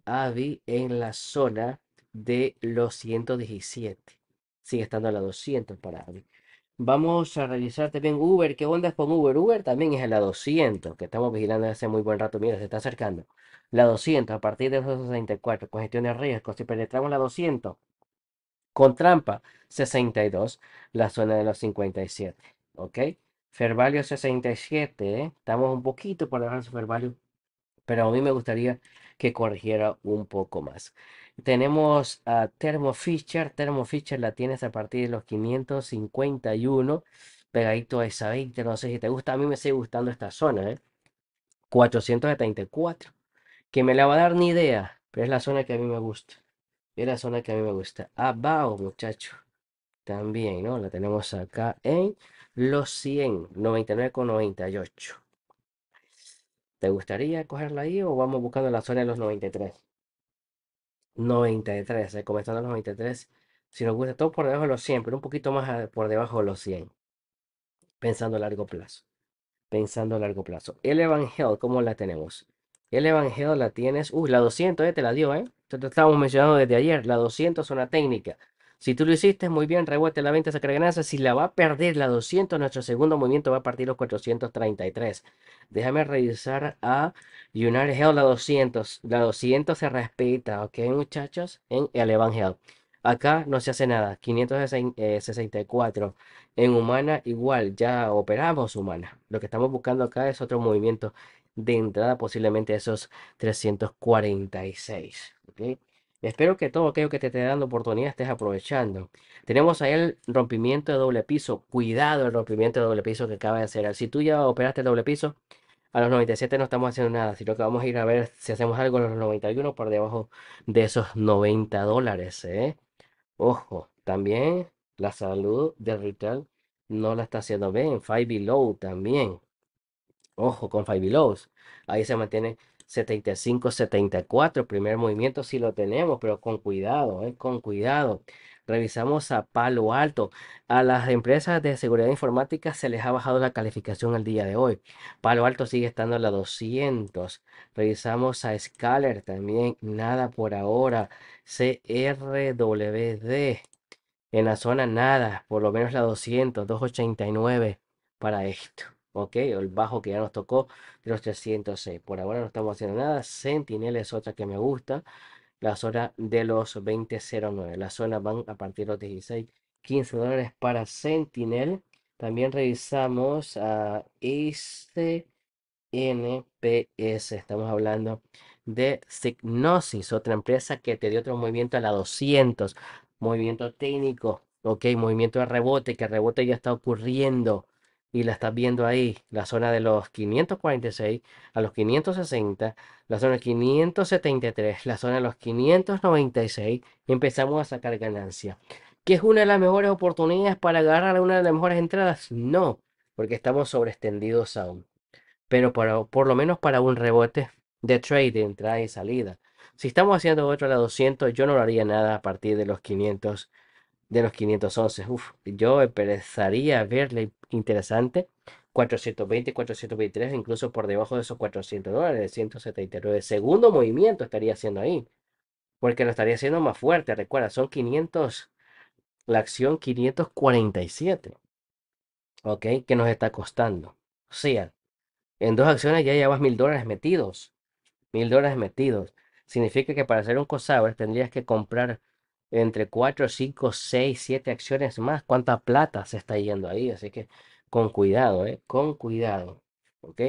Avi en la zona de los 117. Sigue estando a la 200 para Avi. Vamos a revisar también Uber. ¿Qué onda es con Uber? Uber también es a la 200, que estamos vigilando hace muy buen rato. Mira, se está acercando. La 200, a partir de los 64, con gestión de riesgo. Si penetramos la 200, con trampa. 62, la zona de los 57. ¿Ok? Fervalio 67. ¿eh? Estamos un poquito por debajo de Pero a mí me gustaría que corrigiera un poco más. Tenemos a Thermo Fisher. Thermo Fisher la tienes a partir de los 551. Pegadito a esa 20. No sé si te gusta. A mí me sigue gustando esta zona. ¿eh? 474. Que me la va a dar ni idea. Pero es la zona que a mí me gusta. Es la zona que a mí me gusta. Abajo, ah, muchachos. También, ¿no? La tenemos acá en los 100, 99,98. ¿Te gustaría cogerla ahí o vamos buscando la zona de los 93? 93, eh, comenzando los 93. Si nos gusta, todo por debajo de los 100, pero un poquito más por debajo de los 100. Pensando a largo plazo. Pensando a largo plazo. El Evangelio, ¿cómo la tenemos? El Evangelio la tienes. Uy, la 200, eh, te la dio, ¿eh? Nosotros estábamos mencionando desde ayer, la 200 es una técnica. Si tú lo hiciste muy bien, rebote la venta, saca ganancia. Si la va a perder la 200, nuestro segundo movimiento va a partir los 433. Déjame revisar a United Health la 200. La 200 se respeta, ¿ok, muchachos? En el Evangel. Acá no se hace nada. 564. En humana igual, ya operamos humana. Lo que estamos buscando acá es otro movimiento de entrada posiblemente esos 346. ¿okay? Espero que todo aquello que te esté dando oportunidad estés aprovechando. Tenemos ahí el rompimiento de doble piso. Cuidado el rompimiento de doble piso que acaba de hacer. Si tú ya operaste el doble piso, a los 97 no estamos haciendo nada, sino que vamos a ir a ver si hacemos algo a los 91 por debajo de esos 90 dólares. ¿eh? Ojo, también la salud del retail no la está haciendo bien. Five Below también. Ojo con Five Belows. Ahí se mantiene 75, 74. Primer movimiento si lo tenemos, pero con cuidado, eh, con cuidado. Revisamos a palo alto. A las empresas de seguridad informática se les ha bajado la calificación al día de hoy. Palo alto sigue estando en la 200. Revisamos a Scaler también. Nada por ahora. CRWD. En la zona nada. Por lo menos la 200, 289 para esto ok, el bajo que ya nos tocó de los 306. Por ahora no estamos haciendo nada. Sentinel es otra que me gusta. La zona de los 2009. Las zonas van a partir de los 16, dólares para Sentinel. También revisamos a ICNPS. Estamos hablando de Signosis, otra empresa que te dio otro movimiento a la 200. Movimiento técnico, ok, movimiento de rebote, que rebote ya está ocurriendo y la estás viendo ahí, la zona de los 546 a los 560, la zona de 573, la zona de los 596, empezamos a sacar ganancia. ¿Qué es una de las mejores oportunidades para agarrar una de las mejores entradas? No, porque estamos sobreextendidos aún. Pero por lo menos para un rebote de trade de entrada y salida. Si estamos haciendo otro a la 200, yo no haría nada a partir de los 500 de los 511. Uf, yo empezaría a verle interesante 420, 423, incluso por debajo de esos 400 dólares, de 179. Segundo movimiento estaría haciendo ahí, porque lo estaría haciendo más fuerte. Recuerda, son 500, la acción 547, ¿ok? Que nos está costando. O sea, en dos acciones ya llevas mil dólares metidos. Mil dólares metidos. Significa que para hacer un cosaver tendrías que comprar entre 4, 5, 6, 7 acciones más, cuánta plata se está yendo ahí. Así que con cuidado, ¿eh? con cuidado. ¿Ok?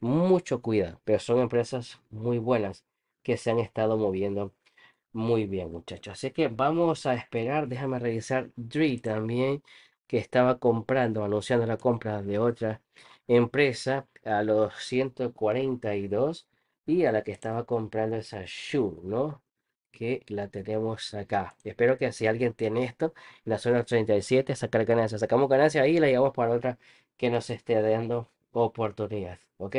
Mucho cuidado. Pero son empresas muy buenas que se han estado moviendo muy bien, muchachos. Así que vamos a esperar. Déjame revisar Dri también, que estaba comprando, anunciando la compra de otra empresa a los 142 y a la que estaba comprando esa Shu, ¿no? que la tenemos acá. Espero que si alguien tiene esto, en la zona 37, sacar ganancia. Sacamos ganancia ahí y la llevamos para otra que nos esté dando oportunidad. ¿Ok?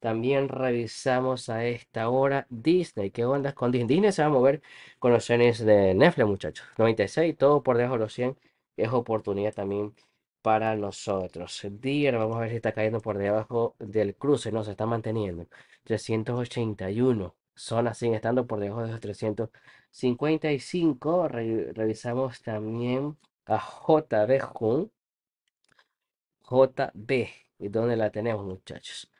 También revisamos a esta hora Disney. ¿Qué onda con Disney? Disney se va a mover con los cenes de Netflix, muchachos. 96, todo por debajo de los 100. Es oportunidad también para nosotros. Deer, vamos a ver si está cayendo por debajo del cruce. No, se está manteniendo. 381. Son así, estando por debajo de los 355. revisamos también a JB Jun. JB, ¿y dónde la tenemos, muchachos?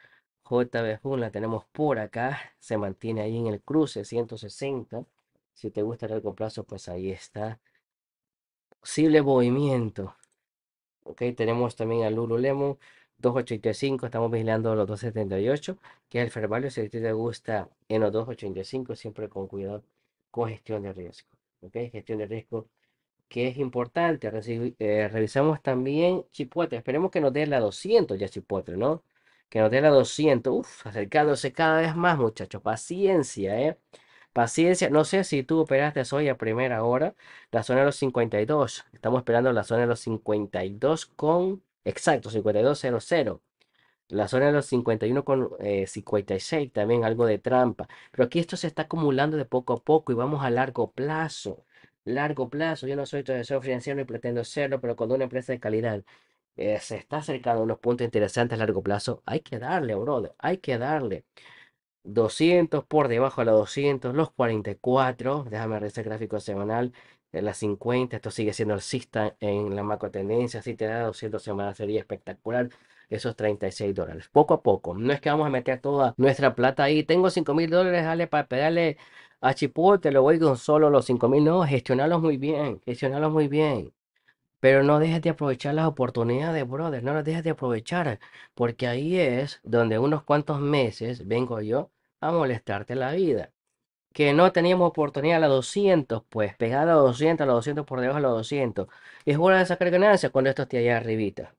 JB Jun la tenemos por acá. Se mantiene ahí en el cruce 160. Si te gusta el largo plazo, pues ahí está. Posible movimiento. Ok, tenemos también a Lululemon. 285, estamos vigilando los 278, que es el fermario, Si a ti te gusta en los 285, siempre con cuidado con gestión de riesgo. ¿Ok? Gestión de riesgo que es importante. Eh, revisamos también Chipotle. Esperemos que nos dé la 200 ya Chipotle, ¿no? Que nos dé la 200. Uf, acercándose cada vez más, muchachos. Paciencia, ¿eh? Paciencia. No sé si tú operaste hoy a primera hora la zona de los 52. Estamos esperando la zona de los 52 con Exacto, 5200. La zona de los 51 con 56, eh, también algo de trampa. Pero aquí esto se está acumulando de poco a poco y vamos a largo plazo. Largo plazo, yo no soy asesor financiero y pretendo serlo, pero cuando una empresa de calidad eh, se está acercando a unos puntos interesantes a largo plazo, hay que darle, brother, hay que darle. 200 por debajo de los 200, los 44, déjame ver ese gráfico semanal, en las 50, esto sigue siendo alcista en la tendencia si te da 200 semanas sería espectacular esos 36 dólares, poco a poco, no es que vamos a meter toda nuestra plata ahí, tengo 5 mil dólares, dale para pegarle a Chipotle, lo voy con solo los 5 mil, no, gestionalos muy bien, gestionarlos muy bien, pero no dejes de aprovechar las oportunidades, brother, no las dejes de aprovechar, porque ahí es donde unos cuantos meses vengo yo a molestarte la vida que no teníamos oportunidad a la 200, pues pegada a los 200, a los 200 por debajo a los 200. es buena de sacar ganancias cuando esto esté allá arribita.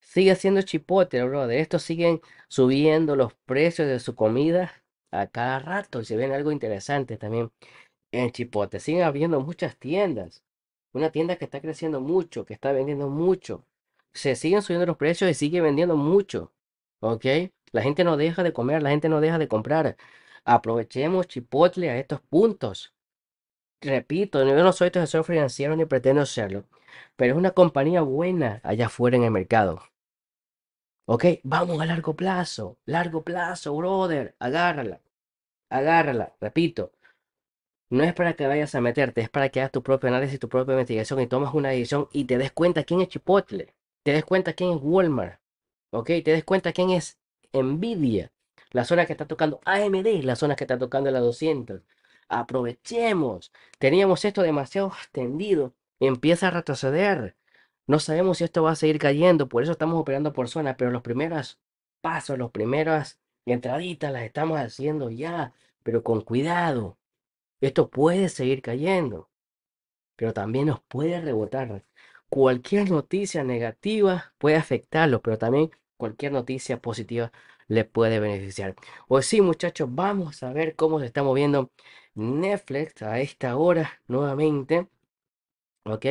Sigue siendo chipote, brother. Estos siguen subiendo los precios de su comida a cada rato. Y se ven algo interesante también en chipote. Siguen abriendo muchas tiendas. Una tienda que está creciendo mucho, que está vendiendo mucho. Se siguen subiendo los precios y sigue vendiendo mucho. ¿Ok? La gente no deja de comer, la gente no deja de comprar. Aprovechemos Chipotle a estos puntos. Repito, yo no soy de asesor financiero ni pretendo serlo, pero es una compañía buena allá afuera en el mercado. Ok, vamos a largo plazo, largo plazo, brother, agárrala, agárrala, repito. No es para que vayas a meterte, es para que hagas tu propio análisis, tu propia investigación y tomas una decisión y te des cuenta quién es Chipotle, te des cuenta quién es Walmart, ok, te des cuenta quién es Nvidia, la zona que está tocando AMD, la zona que está tocando la 200. Aprovechemos. Teníamos esto demasiado extendido. Empieza a retroceder. No sabemos si esto va a seguir cayendo. Por eso estamos operando por zona. Pero los primeros pasos, las primeras entraditas las estamos haciendo ya. Pero con cuidado. Esto puede seguir cayendo. Pero también nos puede rebotar. Cualquier noticia negativa puede afectarlo. Pero también cualquier noticia positiva le puede beneficiar. Pues sí, muchachos, vamos a ver cómo se está moviendo Netflix a esta hora nuevamente. Ok,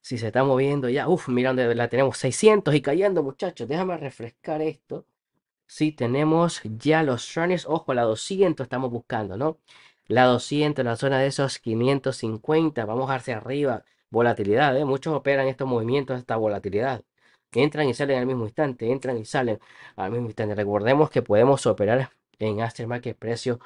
si se está moviendo ya, uff, mira la tenemos, 600 y cayendo, muchachos. Déjame refrescar esto. Si sí, tenemos ya los runners, ojo, la 200 estamos buscando, ¿no? La 200, la zona de esos 550, vamos hacia arriba. Volatilidad, ¿eh? Muchos operan estos movimientos, esta volatilidad. Entran y salen al mismo instante, entran y salen al mismo instante. Recordemos que podemos operar en Aftermarket precio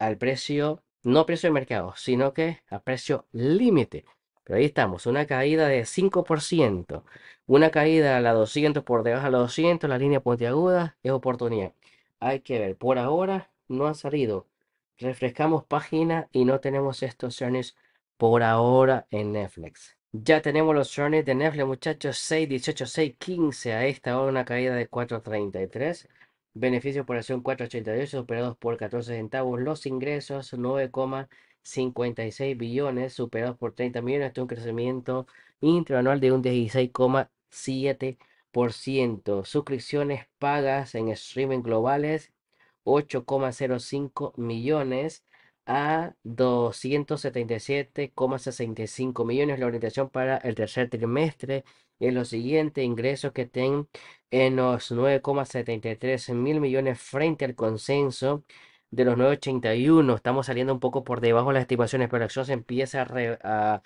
al precio, no precio de mercado, sino que a precio límite. Pero ahí estamos, una caída de 5%, una caída a la 200 por debajo a la 200, la línea puntiaguda es oportunidad. Hay que ver, por ahora no han salido. Refrescamos página y no tenemos estos earnings por ahora en Netflix. Ya tenemos los Journeys de Nefle, muchachos. 6, 18, 6, 15. A esta hora una caída de 4.33. Beneficios por acción 4.88, superados por 14 centavos. Los ingresos 9,56 billones, superados por 30 millones. Esto es un crecimiento intraanual de un 16,7%. Suscripciones pagas en streaming globales 8,05 millones a 277,65 millones la orientación para el tercer trimestre y en los siguientes ingresos que estén en los 9,73 mil millones frente al consenso de los 9,81 estamos saliendo un poco por debajo de las estimaciones pero la acción se empieza a,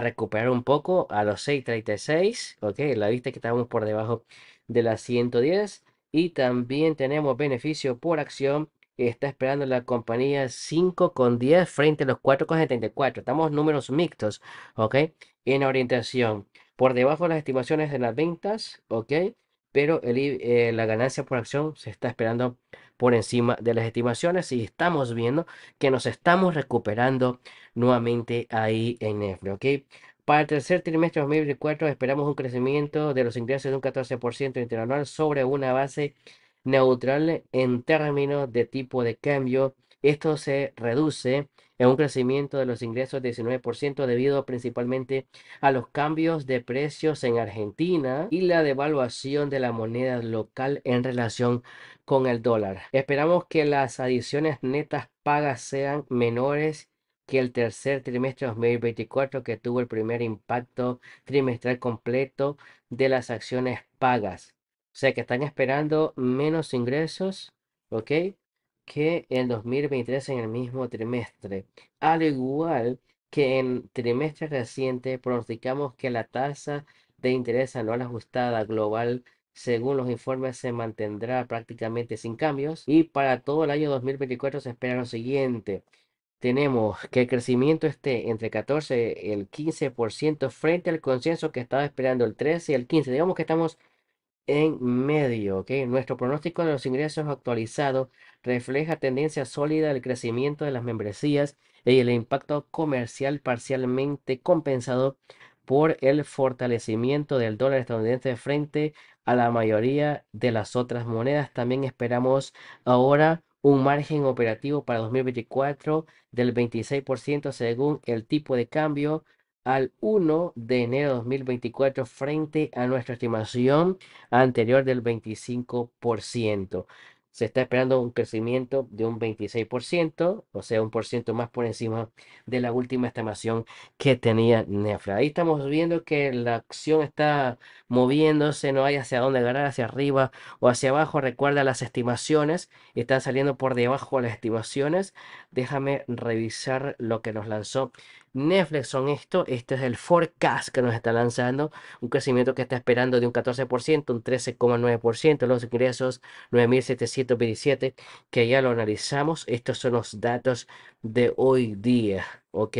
recuperar un poco a los 6,36 ok la vista que estábamos por debajo de las 110 y también tenemos beneficio por acción está esperando la compañía 5,10 con frente a los 4,74. con Estamos números mixtos, ¿ok? En orientación. Por debajo de las estimaciones de las ventas, ¿ok? Pero el, eh, la ganancia por acción se está esperando por encima de las estimaciones y estamos viendo que nos estamos recuperando nuevamente ahí en EFRE, ¿ok? Para el tercer trimestre de 2024 esperamos un crecimiento de los ingresos de un 14% interanual sobre una base neutral en términos de tipo de cambio. Esto se reduce en un crecimiento de los ingresos 19% debido principalmente a los cambios de precios en Argentina y la devaluación de la moneda local en relación con el dólar. Esperamos que las adiciones netas pagas sean menores que el tercer trimestre de 2024 que tuvo el primer impacto trimestral completo de las acciones pagas. O sea que están esperando menos ingresos, ¿ok? Que en 2023 en el mismo trimestre. Al igual que en trimestre reciente pronosticamos que la tasa de interés anual ajustada global según los informes se mantendrá prácticamente sin cambios y para todo el año 2024 se espera lo siguiente. Tenemos que el crecimiento esté entre 14 y el 15% frente al consenso que estaba esperando el 13 y el 15. Digamos que estamos en medio. que Nuestro pronóstico de los ingresos actualizado refleja tendencia sólida del crecimiento de las membresías y el impacto comercial parcialmente compensado por el fortalecimiento del dólar estadounidense frente a la mayoría de las otras monedas. También esperamos ahora un margen operativo para 2024 del 26% según el tipo de cambio al 1 de enero de 2024 frente a nuestra estimación anterior del 25%. Se está esperando un crecimiento de un 26%, o sea, un por ciento más por encima de la última estimación que tenía Nefra. Ahí estamos viendo que la acción está moviéndose, no hay hacia dónde ganar, hacia arriba o hacia abajo. Recuerda las estimaciones, están saliendo por debajo las estimaciones. Déjame revisar lo que nos lanzó Netflix son esto. Este es el forecast que nos está lanzando. Un crecimiento que está esperando de un 14%, un 13,9%. Los ingresos 9.727, que ya lo analizamos. Estos son los datos de hoy día. ¿Ok?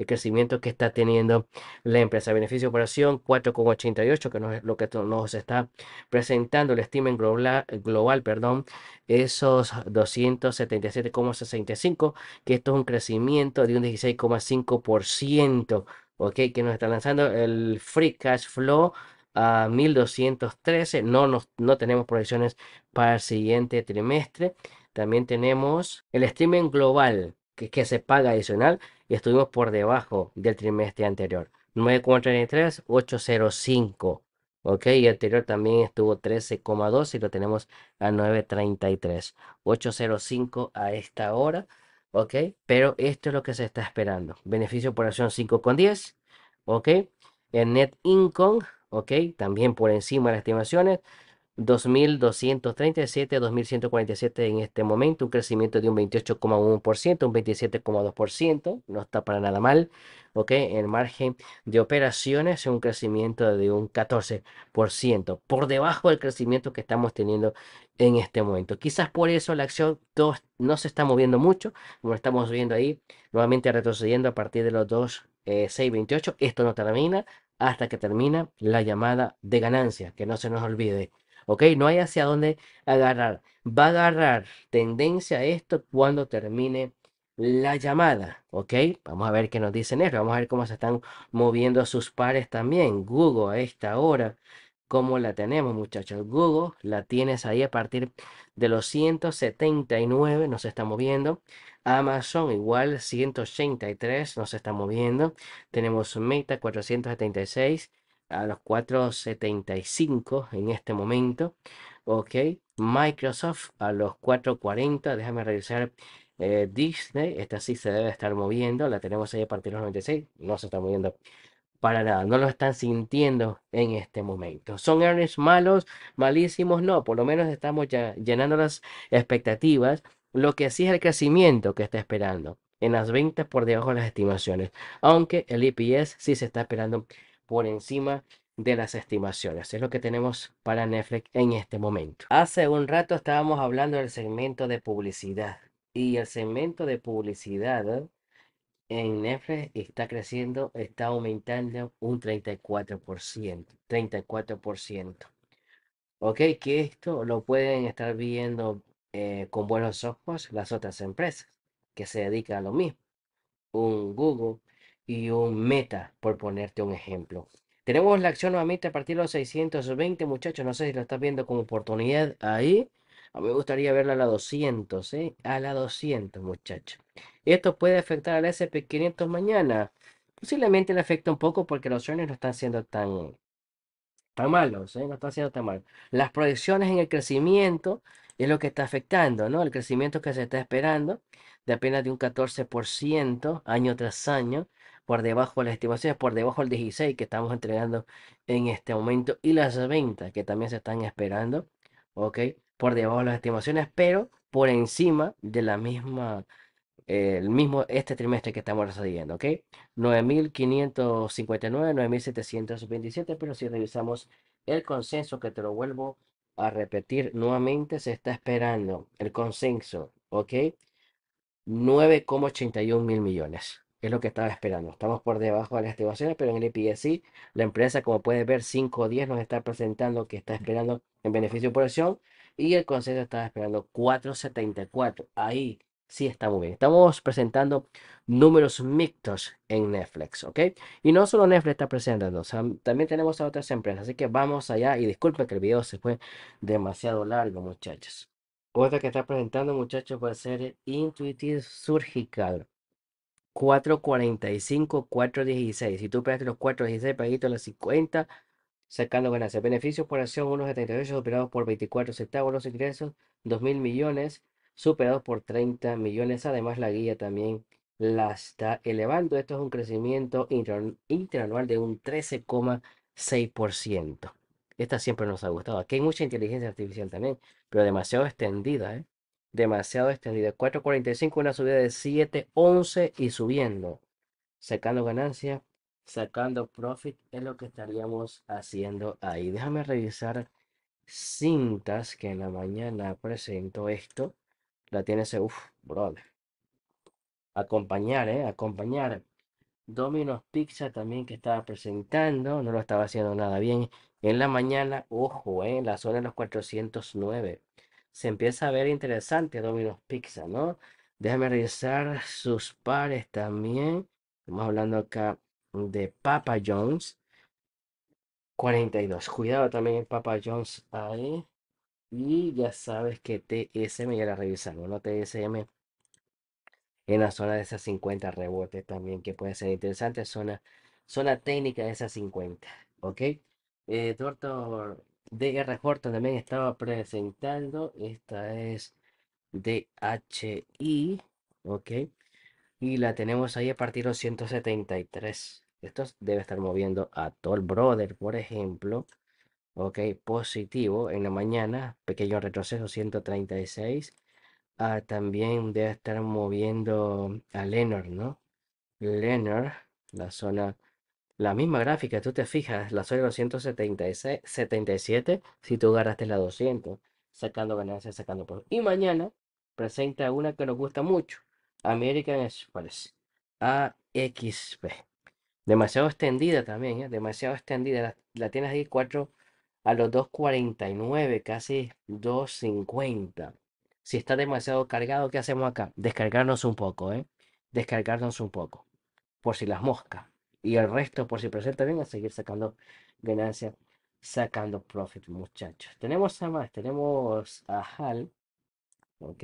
el crecimiento que está teniendo la empresa. Beneficio de operación 4,88, que no es lo que nos está presentando el estimen global, global, perdón, esos 277,65, que esto es un crecimiento de un 16,5%, ok, que nos está lanzando el free cash flow a 1213. No, nos, no tenemos proyecciones para el siguiente trimestre. También tenemos el streaming global que, que se paga adicional y estuvimos por debajo del trimestre anterior. 9,33, 805. Ok, y anterior también estuvo 13,2 y lo tenemos a 9,33. 8,05 a esta hora. Ok, pero esto es lo que se está esperando. Beneficio por acción 5,10. Ok, en net income. Ok, también por encima de las estimaciones. 2.237, 2.147 en este momento, un crecimiento de un 28,1%, un 27,2%, no está para nada mal, ¿ok? El margen de operaciones es un crecimiento de un 14%, por debajo del crecimiento que estamos teniendo en este momento. Quizás por eso la acción 2 no se está moviendo mucho, como estamos viendo ahí, nuevamente retrocediendo a partir de los 2,628 eh, esto no termina hasta que termina la llamada de ganancia, que no se nos olvide. ¿ok? No hay hacia dónde agarrar. Va a agarrar tendencia a esto cuando termine la llamada, ¿ok? Vamos a ver qué nos dicen esto, vamos a ver cómo se están moviendo sus pares también. Google a esta hora, ¿cómo la tenemos muchachos? Google la tienes ahí a partir de los 179, nos está moviendo. Amazon igual 183 nos está moviendo. Tenemos Meta 476 a los 4.75 en este momento. Ok, Microsoft a los 4.40. Déjame revisar eh, Disney. Esta sí se debe estar moviendo. La tenemos ahí a partir de los 96. No se está moviendo para nada. No lo están sintiendo en este momento. ¿Son earnings malos, malísimos? No, por lo menos estamos ya llenando las expectativas. Lo que sí es el crecimiento que está esperando en las ventas por debajo de las estimaciones, aunque el EPS sí se está esperando por encima de las estimaciones. Es lo que tenemos para Netflix en este momento. Hace un rato estábamos hablando del segmento de publicidad y el segmento de publicidad en Netflix está creciendo, está aumentando un 34%. 34%. Ok, que esto lo pueden estar viendo eh, con buenos ojos las otras empresas que se dedican a lo mismo. Un Google, y un meta, por ponerte un ejemplo. Tenemos la acción nuevamente a partir de los 620, muchachos. No sé si lo estás viendo como oportunidad ahí. A mí me gustaría verla a la 200, ¿eh? A la 200, muchachos. ¿Esto puede afectar al SP500 mañana? Posiblemente le afecta un poco porque los earnings no están siendo tan, tan malos, ¿eh? No están siendo tan malos. Las proyecciones en el crecimiento es lo que está afectando, ¿no? El crecimiento que se está esperando de apenas de un 14% año tras año por debajo de las estimaciones, por debajo del 16 que estamos entregando en este momento y las ventas que también se están esperando, ¿ok? Por debajo de las estimaciones, pero por encima de la misma, el mismo este trimestre que estamos recibiendo, ¿ok? 9.559, 9.727, pero si revisamos el consenso, que te lo vuelvo a repetir nuevamente, se está esperando el consenso, ¿ok? 9,81 mil millones es lo que estaba esperando. Estamos por debajo de las estimaciones, pero en el IPC e la empresa, como puedes ver, o 5 10 nos está presentando que está esperando en beneficio por acción y el consejo está esperando 4.74. Ahí sí está muy bien. Estamos presentando números mixtos en Netflix, ¿ok? Y no solo Netflix está presentando, también tenemos a otras empresas. Así que vamos allá y disculpen que el video se fue demasiado largo, muchachos. Otra que está presentando, muchachos, va a ser Intuitive Surgical. 445, 416. Si tú pegaste los 416, pagué a las 50, sacando ganancias. Beneficios por acción 1,78, superados por 24 centavos. Los ingresos mil millones, superados por 30 millones. Además, la guía también la está elevando. Esto es un crecimiento interanual de un 13,6%. Esta siempre nos ha gustado. Aquí hay mucha inteligencia artificial también, pero demasiado extendida. ¿eh? demasiado extendida. 4.45, una subida de 7.11 y subiendo. Sacando ganancia, sacando profit es lo que estaríamos haciendo ahí. Déjame revisar cintas que en la mañana presento esto. La tiene ese, uff, brother. Acompañar, eh, acompañar. Domino's Pizza también que estaba presentando, no lo estaba haciendo nada bien. En la mañana, ojo, eh, en la zona de los 409 se empieza a ver interesante Domino's Pizza, ¿no? Déjame revisar sus pares también. Estamos hablando acá de Papa Jones. 42. Cuidado también el Papa Jones ahí. Y ya sabes que TSM ya la revisamos, ¿no? TSM en la zona de esas 50 rebotes también, que puede ser interesante. Zona, zona técnica de esas 50, ¿ok? Eh, Doctor DR Horton también estaba presentando. Esta es DHI. Ok. Y la tenemos ahí a partir de 173. Esto debe estar moviendo a Toll Brother, por ejemplo. Ok, positivo en la mañana. Pequeño retroceso 136. Ah, también debe estar moviendo a Leonard, ¿no? Leonard, la zona la misma gráfica, tú te fijas, la soy 277 si tú agarraste la 200, sacando ganancias, sacando por. Y mañana presenta una que nos gusta mucho, American Express, AXP. Demasiado extendida también, ¿eh? demasiado extendida. La, la, tienes ahí 4 a los 2.49, casi 2.50. Si está demasiado cargado, ¿qué hacemos acá? Descargarnos un poco, ¿eh? Descargarnos un poco, por si las moscas y el resto por si presenta bien a seguir sacando ganancia, sacando profit, muchachos. Tenemos a más, tenemos a HAL, ok,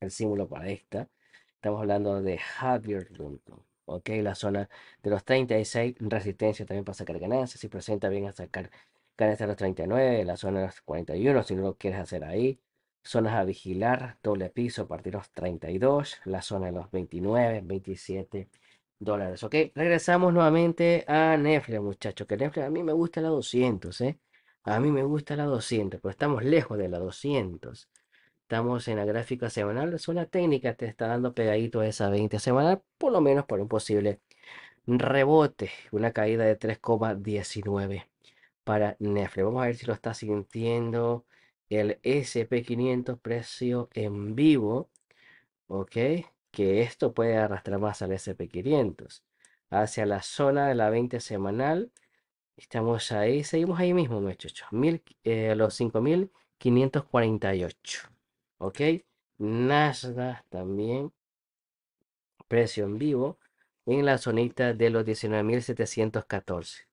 el símbolo para esta. Estamos hablando de Javier Lincoln. Ok, la zona de los 36, resistencia también para sacar ganancia. Si presenta bien a sacar ganancias de los 39, la zona de los 41, si no lo quieres hacer ahí. Zonas a vigilar, doble piso, partir los 32, la zona de los 29, 27 dólares, ¿ok? Regresamos nuevamente a Netflix, muchachos, que Netflix a mí me gusta la 200, ¿eh? A mí me gusta la 200, pero estamos lejos de la 200. Estamos en la gráfica semanal, es una técnica que te está dando pegadito a esa 20 semanal, por lo menos por un posible rebote, una caída de 3,19 para Netflix. Vamos a ver si lo está sintiendo el SP500 precio en vivo, ¿ok? que esto puede arrastrar más al SP500 hacia la zona de la 20 semanal. Estamos ahí, seguimos ahí mismo, muchachos. Mil, eh, los 5548. Ok, Nasdaq también. Precio en vivo en la zonita de los 19714.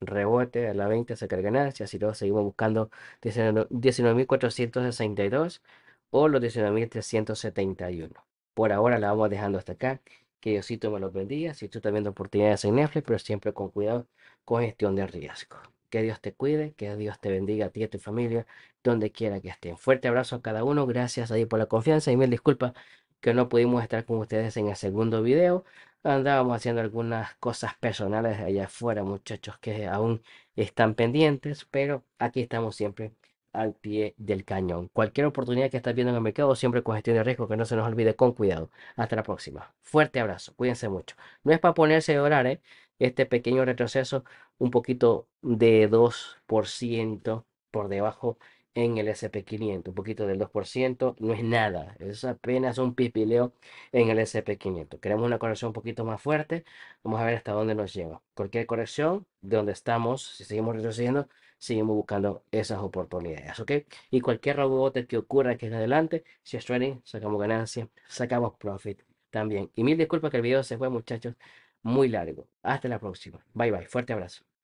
Rebote a la 20 sacar ganancias. Si no, seguimos buscando 19462 o los 19371. Por ahora la vamos dejando hasta acá. Que Diosito me los bendiga. Si tú también viendo oportunidades en Netflix, pero siempre con cuidado, con gestión de riesgo. Que Dios te cuide, que Dios te bendiga a ti y a tu familia, donde quiera que estén. Fuerte abrazo a cada uno. Gracias ahí por la confianza y mil disculpas que no pudimos estar con ustedes en el segundo video. Andábamos haciendo algunas cosas personales allá afuera, muchachos, que aún están pendientes, pero aquí estamos siempre al pie del cañón. Cualquier oportunidad que estás viendo en el mercado, siempre con gestión de riesgo, que no se nos olvide con cuidado. Hasta la próxima. Fuerte abrazo, cuídense mucho. No es para ponerse a orar ¿eh? este pequeño retroceso, un poquito de 2% por debajo en el SP500, un poquito del 2%, no es nada, es apenas un pipileo en el SP500. Queremos una corrección un poquito más fuerte, vamos a ver hasta dónde nos lleva. Cualquier corrección, de donde estamos, si seguimos retrocediendo, seguimos buscando esas oportunidades, ¿ok? Y cualquier robot que ocurra que es adelante, si es trading, sacamos ganancia, sacamos profit también. Y mil disculpas que el video se fue, muchachos, muy largo. Hasta la próxima. Bye bye. Fuerte abrazo.